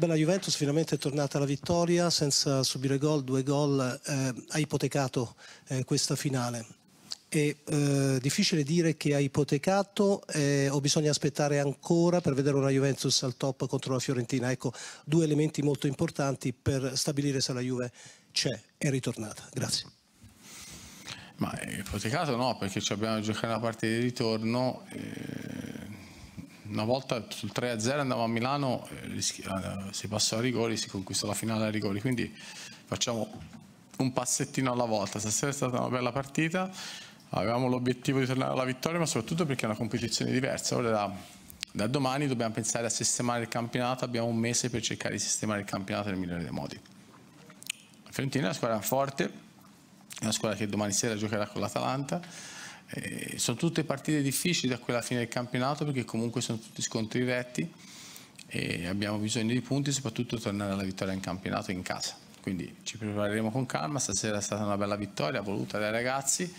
Beh, la Juventus finalmente è tornata alla vittoria senza subire gol, due gol eh, ha ipotecato eh, questa finale. È eh, difficile dire che ha ipotecato eh, o bisogna aspettare ancora per vedere una Juventus al top contro la Fiorentina. Ecco, due elementi molto importanti per stabilire se la Juve c'è, è ritornata. Grazie. Ma ipotecato no, perché abbiamo giocato la parte di ritorno eh, una volta sul 3-0 andavamo a Milano, eh, eh, si passò a rigori, si conquistò la finale a rigori, quindi facciamo un passettino alla volta, stasera è stata una bella partita, avevamo l'obiettivo di tornare alla vittoria, ma soprattutto perché è una competizione diversa, ora da, da domani dobbiamo pensare a sistemare il campionato, abbiamo un mese per cercare di sistemare il campionato nel migliore dei modi. La Fiorentina è una squadra forte, è una squadra che domani sera giocherà con l'Atalanta, eh, sono tutte partite difficili da quella fine del campionato perché comunque sono tutti scontri retti e abbiamo bisogno di punti, soprattutto tornare alla vittoria in campionato in casa. Quindi ci prepareremo con calma, stasera è stata una bella vittoria voluta dai ragazzi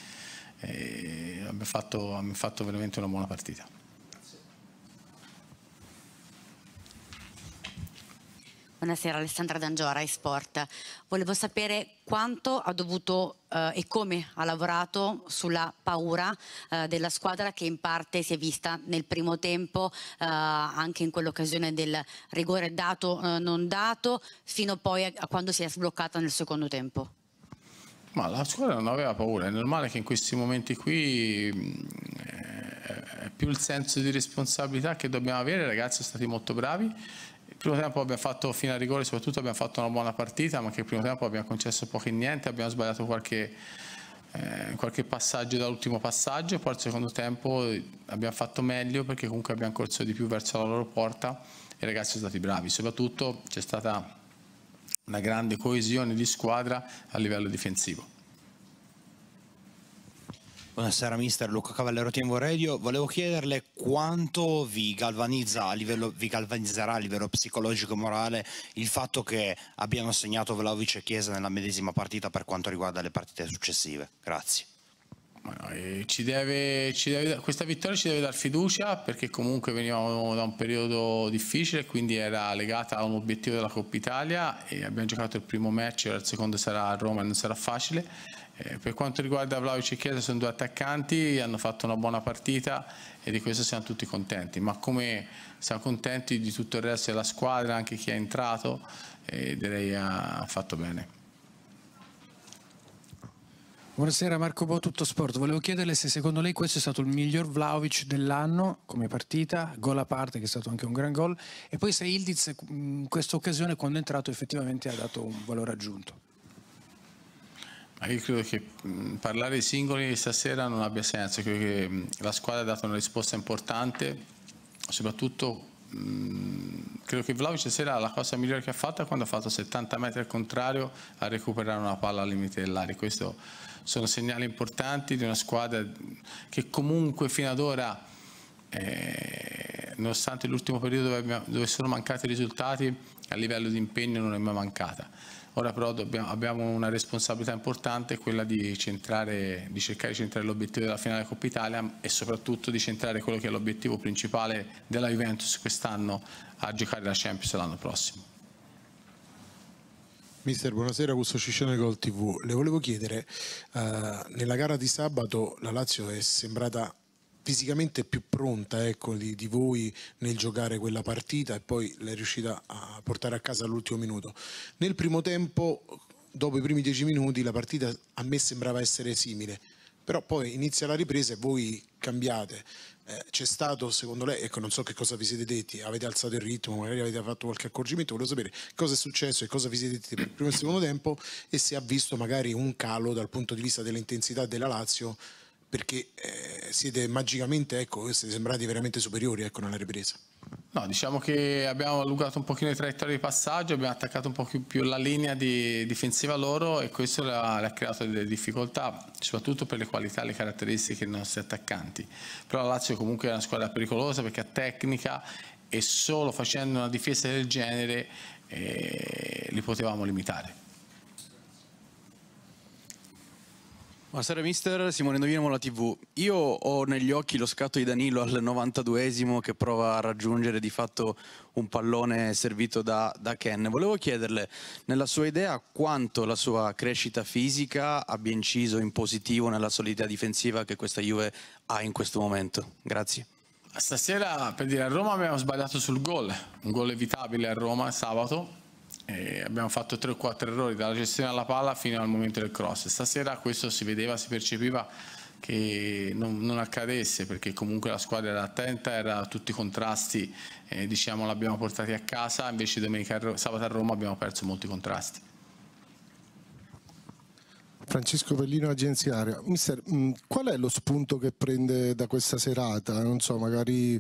e abbiamo fatto, abbiamo fatto veramente una buona partita. Buonasera Alessandra D'Angiora, eSport. Volevo sapere quanto ha dovuto eh, e come ha lavorato sulla paura eh, della squadra che in parte si è vista nel primo tempo, eh, anche in quell'occasione del rigore dato o eh, non dato, fino poi a, a quando si è sbloccata nel secondo tempo. Ma la squadra non aveva paura, è normale che in questi momenti qui mm, è più il senso di responsabilità che dobbiamo avere, i ragazzi sono stati molto bravi primo tempo abbiamo fatto fino a rigore, soprattutto abbiamo fatto una buona partita, ma che il primo tempo abbiamo concesso poco e niente, abbiamo sbagliato qualche, eh, qualche passaggio dall'ultimo passaggio, poi al secondo tempo eh, abbiamo fatto meglio perché comunque abbiamo corso di più verso la loro porta e i ragazzi sono stati bravi, soprattutto c'è stata una grande coesione di squadra a livello difensivo. Buonasera mister Luca Cavallero Tiembo Radio, volevo chiederle quanto vi, a livello, vi galvanizzerà a livello psicologico e morale il fatto che abbiano segnato Vlaovic e Chiesa nella medesima partita per quanto riguarda le partite successive. Grazie. Eh, ci deve, ci deve, questa vittoria ci deve dar fiducia perché comunque venivamo da un periodo difficile quindi era legata a un obiettivo della Coppa Italia e abbiamo giocato il primo match, il secondo sarà a Roma e non sarà facile eh, per quanto riguarda Vlaovic e Chiesa sono due attaccanti, hanno fatto una buona partita e di questo siamo tutti contenti, ma come siamo contenti di tutto il resto della squadra, anche chi è entrato, eh, direi ha fatto bene. Buonasera Marco Bo, Tutto Sport. Volevo chiederle se secondo lei questo è stato il miglior Vlaovic dell'anno come partita, gol a parte che è stato anche un gran gol, e poi se Ildiz in questa occasione quando è entrato effettivamente ha dato un valore aggiunto. Io credo che parlare di singoli stasera non abbia senso, credo che la squadra ha dato una risposta importante, soprattutto mh, credo che Vlaovic stasera la cosa migliore che ha fatto è quando ha fatto 70 metri al contrario a recuperare una palla al limite dell'area. Questo sono segnali importanti di una squadra che comunque fino ad ora, eh, nonostante l'ultimo periodo dove, dove sono mancati i risultati, a livello di impegno non è mai mancata. Ora però dobbiamo, abbiamo una responsabilità importante, quella di, centrare, di cercare di centrare l'obiettivo della finale Coppa Italia e soprattutto di centrare quello che è l'obiettivo principale della Juventus quest'anno a giocare la Champions l'anno prossimo. Mister, buonasera, Augusto Ciccione Gol TV. Le volevo chiedere, eh, nella gara di sabato la Lazio è sembrata fisicamente più pronta ecco, di, di, voi nel giocare quella partita e poi l'è riuscita a portare a casa all'ultimo minuto. Nel primo tempo, dopo i primi dieci minuti, la partita a me sembrava essere simile, però poi inizia la ripresa e voi cambiate. Eh, c'è stato, secondo lei, ecco, non so che cosa vi siete detti, avete alzato il ritmo, magari avete fatto qualche accorgimento, volevo sapere cosa è successo e cosa vi siete detti per il primo e il secondo tempo e se ha visto magari un calo dal punto di vista dell'intensità della Lazio perché eh, siete magicamente, ecco, siete sembrati veramente superiori ecco, nella ripresa. No, diciamo che abbiamo allungato un pochino le traiettorie di passaggio, abbiamo attaccato un po' più la linea di difensiva loro e questo le ha, creato delle difficoltà, soprattutto per le qualità e le caratteristiche dei nostri attaccanti. Però la Lazio comunque è una squadra pericolosa perché ha tecnica e solo facendo una difesa del genere eh, li potevamo limitare. Buonasera mister, Simone Indovino la TV. Io ho negli occhi lo scatto di Danilo al 92esimo che prova a raggiungere di fatto un pallone servito da, da, Ken. Volevo chiederle, nella sua idea, quanto la sua crescita fisica abbia inciso in positivo nella solidità difensiva che questa Juve ha in questo momento? Grazie. Stasera, per dire, a Roma abbiamo sbagliato sul gol, un gol evitabile a Roma sabato, eh, abbiamo fatto 3 o 4 errori dalla gestione alla palla fino al momento del cross. Stasera questo si vedeva, si percepiva che non, non accadesse perché comunque la squadra era attenta, era tutti i contrasti, eh, diciamo l'abbiamo portati a casa, invece domenica sabato a Roma abbiamo perso molti contrasti. Francesco Pellino, agenziaria. Mister, qual è lo spunto che prende da questa serata? Non so, magari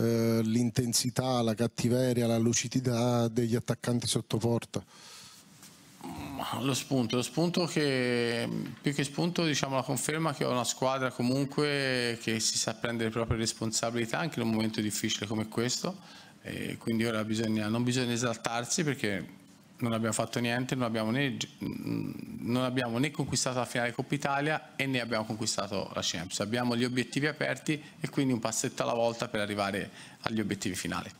eh, l'intensità, la cattiveria, la lucidità degli attaccanti sotto porta? Lo spunto, lo spunto che più che spunto diciamo la conferma che ho una squadra comunque che si sa prendere le proprie responsabilità anche in un momento difficile come questo e quindi ora bisogna, non bisogna esaltarsi perché non abbiamo fatto niente, non abbiamo né, mm, non abbiamo né conquistato la finale Coppa Italia e né abbiamo conquistato la Champions. Abbiamo gli obiettivi aperti e quindi un passetto alla volta per arrivare agli obiettivi finali.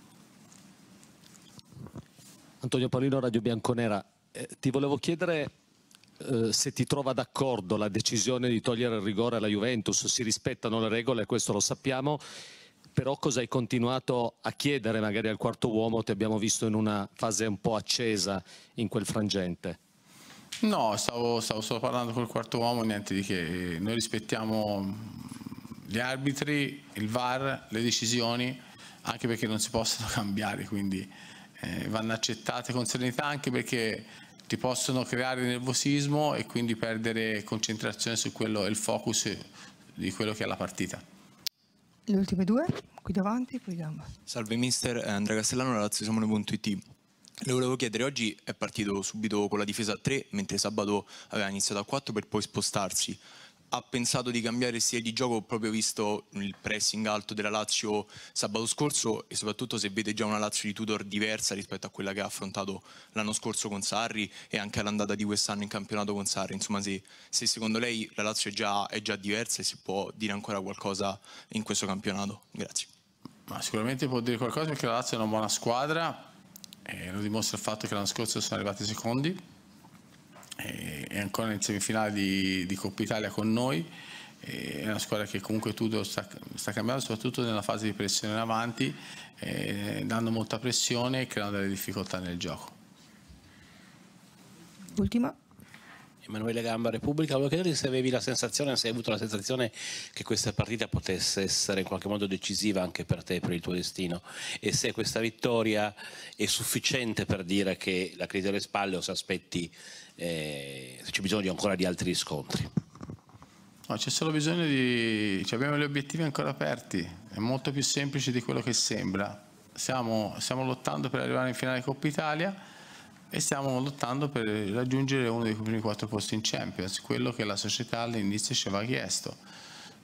Antonio Paolino, Radio Bianconera, eh, ti volevo chiedere eh, se ti trova d'accordo la decisione di togliere il rigore alla Juventus, si rispettano le regole, questo lo sappiamo, però cosa hai continuato a chiedere magari al quarto uomo, ti abbiamo visto in una fase un po' accesa in quel frangente? No, stavo, stavo solo parlando col quarto uomo, niente di che. Noi rispettiamo gli arbitri, il VAR, le decisioni, anche perché non si possono cambiare, quindi eh, vanno accettate con serenità anche perché ti possono creare nervosismo e quindi perdere concentrazione su quello e il focus di quello che è la partita le ultime due, qui davanti, poi gamba. Salve mister, eh, Andrea Castellano, relazione.it. Le volevo chiedere, oggi è partito subito con la difesa a 3, mentre sabato aveva iniziato a 4 per poi spostarsi ha pensato di cambiare stile di gioco proprio visto il pressing alto della Lazio sabato scorso e soprattutto se vede già una Lazio di Tudor diversa rispetto a quella che ha affrontato l'anno scorso con Sarri e anche all'andata di quest'anno in campionato con Sarri, insomma se, se secondo lei la Lazio è già, è già diversa e si può dire ancora qualcosa in questo campionato? Grazie. Ma sicuramente può dire qualcosa perché la Lazio è una buona squadra e lo dimostra il fatto che l'anno scorso sono arrivati secondi eh, è ancora in semifinale di, di Coppa Italia con noi, eh, è una squadra che comunque tutto sta, sta cambiando, soprattutto nella fase di pressione in avanti, eh, dando molta pressione e creando delle difficoltà nel gioco. Ultima. Emanuele Gamba, Repubblica, volevo chiederti se avevi la sensazione, se hai avuto la sensazione che questa partita potesse essere in qualche modo decisiva anche per te, per il tuo destino, e se questa vittoria è sufficiente per dire che la crisi alle spalle o se aspetti, eh, se c'è bisogno ancora di altri scontri. No, c'è solo bisogno di... Cioè abbiamo gli obiettivi ancora aperti, è molto più semplice di quello che sembra. Siamo, stiamo lottando per arrivare in finale Coppa Italia e stiamo lottando per raggiungere uno dei primi quattro posti in Champions, quello che la società all'inizio ci aveva chiesto.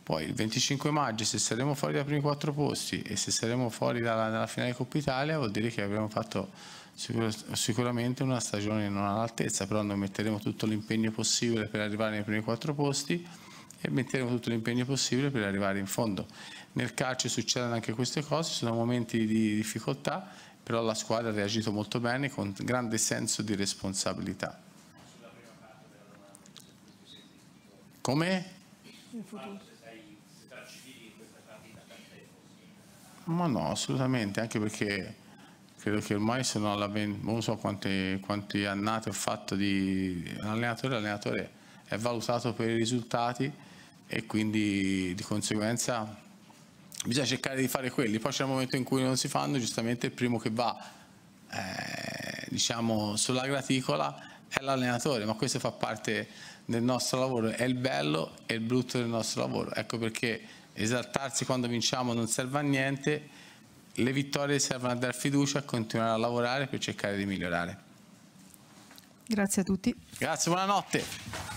Poi il 25 maggio se saremo fuori dai primi quattro posti e se saremo fuori dalla, dalla finale Coppa Italia vuol dire che avremo fatto sicur sicuramente una stagione non all'altezza, però noi metteremo tutto l'impegno possibile per arrivare nei primi quattro posti e metteremo tutto l'impegno possibile per arrivare in fondo. Nel calcio succedono anche queste cose, sono momenti di difficoltà però la squadra ha reagito molto bene con grande senso di responsabilità. Come? Ma no, assolutamente, anche perché credo che ormai sono alla 20, non so quante, quante annate ho fatto di allenatore, l'allenatore è valutato per i risultati e quindi di conseguenza bisogna cercare di fare quelli, poi c'è un momento in cui non si fanno, giustamente il primo che va eh, diciamo, sulla graticola è l'allenatore, ma questo fa parte del nostro lavoro, è il bello e il brutto del nostro lavoro, ecco perché esaltarsi quando vinciamo non serve a niente, le vittorie servono a dar fiducia, a continuare a lavorare per cercare di migliorare. Grazie a tutti. Grazie, buonanotte.